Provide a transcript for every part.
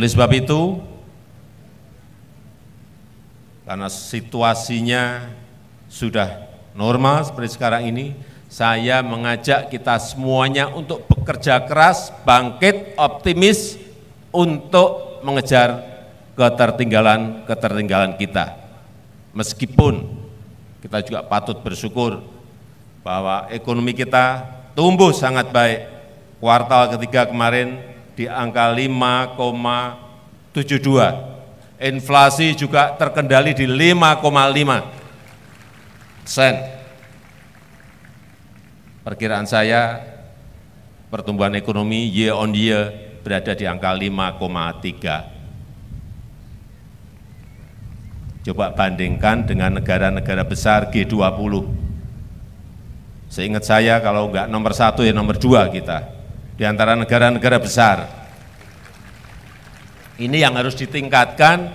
Oleh sebab itu, karena situasinya sudah normal seperti sekarang ini, saya mengajak kita semuanya untuk bekerja keras, bangkit, optimis untuk mengejar ketertinggalan-ketertinggalan kita. Meskipun kita juga patut bersyukur bahwa ekonomi kita tumbuh sangat baik. Kuartal ketiga kemarin di angka 5,72. Inflasi juga terkendali di 5,5 persen. Perkiraan saya pertumbuhan ekonomi year on year berada di angka 5,3. Coba bandingkan dengan negara-negara besar G20. Seingat saya kalau enggak nomor satu ya nomor dua kita di antara negara-negara besar. Ini yang harus ditingkatkan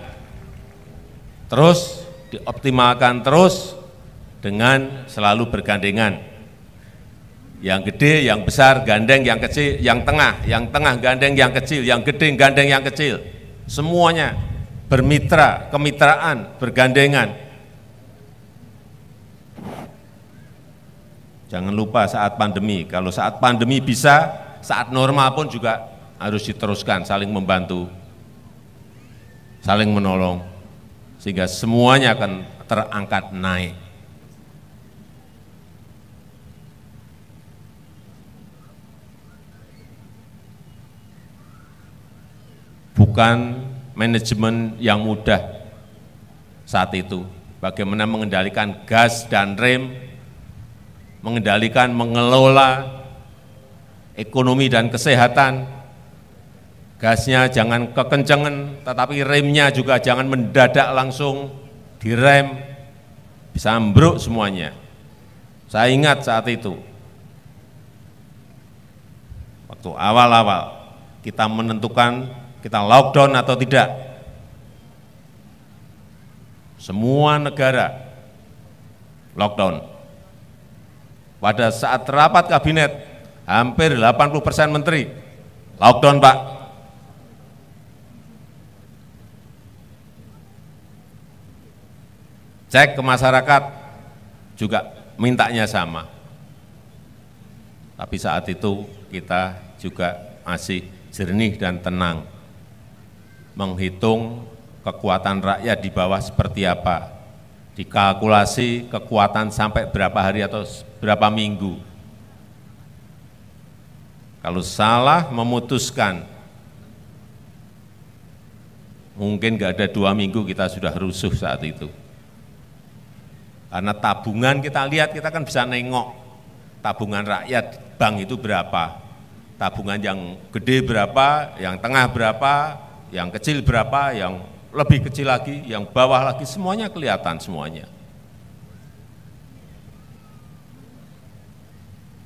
terus, dioptimalkan terus dengan selalu bergandengan. Yang gede, yang besar, gandeng, yang kecil, yang tengah, yang tengah, gandeng, yang kecil, yang gede, gandeng, yang kecil. Semuanya bermitra, kemitraan, bergandengan. Jangan lupa saat pandemi, kalau saat pandemi bisa, saat normal pun juga harus diteruskan, saling membantu, saling menolong, sehingga semuanya akan terangkat naik. Bukan manajemen yang mudah saat itu, bagaimana mengendalikan gas dan rem, mengendalikan, mengelola ekonomi dan kesehatan, gasnya jangan kekencengan, tetapi remnya juga jangan mendadak langsung direm, bisa ambruk semuanya. Saya ingat saat itu, waktu awal-awal kita menentukan kita lockdown atau tidak. Semua negara lockdown. Pada saat rapat kabinet hampir 80 persen menteri lockdown Pak. Cek ke masyarakat juga mintanya sama. Tapi saat itu kita juga masih jernih dan tenang menghitung kekuatan rakyat di bawah seperti apa, dikalkulasi kekuatan sampai berapa hari atau berapa minggu, kalau salah memutuskan, mungkin gak ada dua minggu kita sudah rusuh saat itu. Karena tabungan kita lihat, kita kan bisa nengok tabungan rakyat bank itu berapa, tabungan yang gede berapa, yang tengah berapa, yang kecil berapa, yang lebih kecil lagi, yang bawah lagi, semuanya kelihatan semuanya.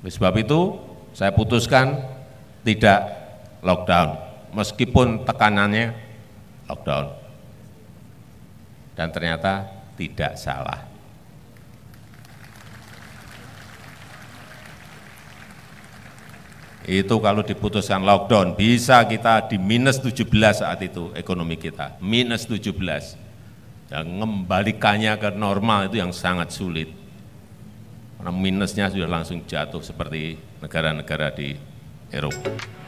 Oleh sebab itu, saya putuskan tidak lockdown, meskipun tekanannya lockdown. Dan ternyata tidak salah. Itu kalau diputuskan lockdown, bisa kita di minus 17 saat itu ekonomi kita, minus 17. Dan mengembalikannya ke normal itu yang sangat sulit. Karena minusnya sudah langsung jatuh seperti negara-negara di Eropa.